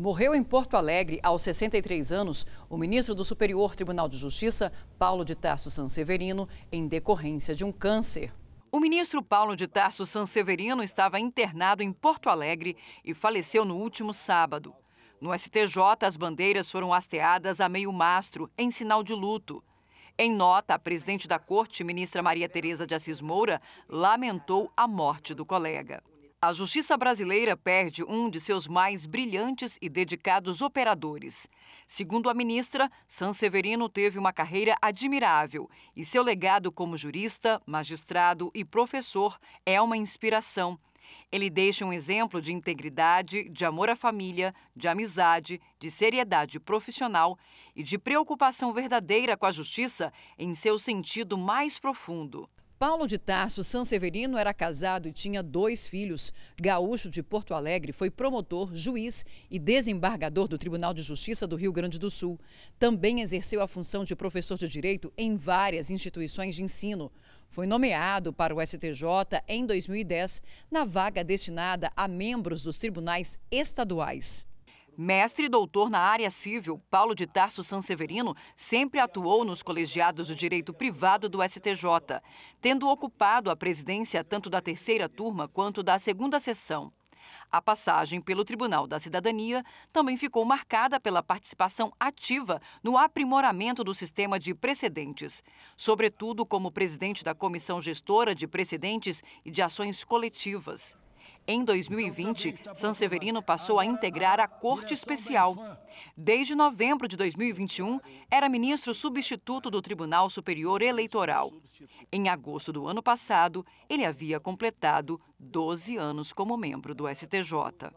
Morreu em Porto Alegre aos 63 anos o ministro do Superior Tribunal de Justiça, Paulo de Tarso Sanseverino, em decorrência de um câncer. O ministro Paulo de Tarso Sanseverino estava internado em Porto Alegre e faleceu no último sábado. No STJ, as bandeiras foram hasteadas a meio mastro, em sinal de luto. Em nota, a presidente da corte, ministra Maria Tereza de Assis Moura, lamentou a morte do colega. A justiça brasileira perde um de seus mais brilhantes e dedicados operadores. Segundo a ministra, Severino teve uma carreira admirável e seu legado como jurista, magistrado e professor é uma inspiração. Ele deixa um exemplo de integridade, de amor à família, de amizade, de seriedade profissional e de preocupação verdadeira com a justiça em seu sentido mais profundo. Paulo de Tarso Sanseverino era casado e tinha dois filhos. Gaúcho de Porto Alegre foi promotor, juiz e desembargador do Tribunal de Justiça do Rio Grande do Sul. Também exerceu a função de professor de direito em várias instituições de ensino. Foi nomeado para o STJ em 2010 na vaga destinada a membros dos tribunais estaduais. Mestre e doutor na área civil, Paulo de Tarso Sanseverino sempre atuou nos colegiados do direito privado do STJ, tendo ocupado a presidência tanto da terceira turma quanto da segunda sessão. A passagem pelo Tribunal da Cidadania também ficou marcada pela participação ativa no aprimoramento do sistema de precedentes, sobretudo como presidente da Comissão Gestora de Precedentes e de Ações Coletivas. Em 2020, Severino passou a integrar a Corte Especial. Desde novembro de 2021, era ministro substituto do Tribunal Superior Eleitoral. Em agosto do ano passado, ele havia completado 12 anos como membro do STJ.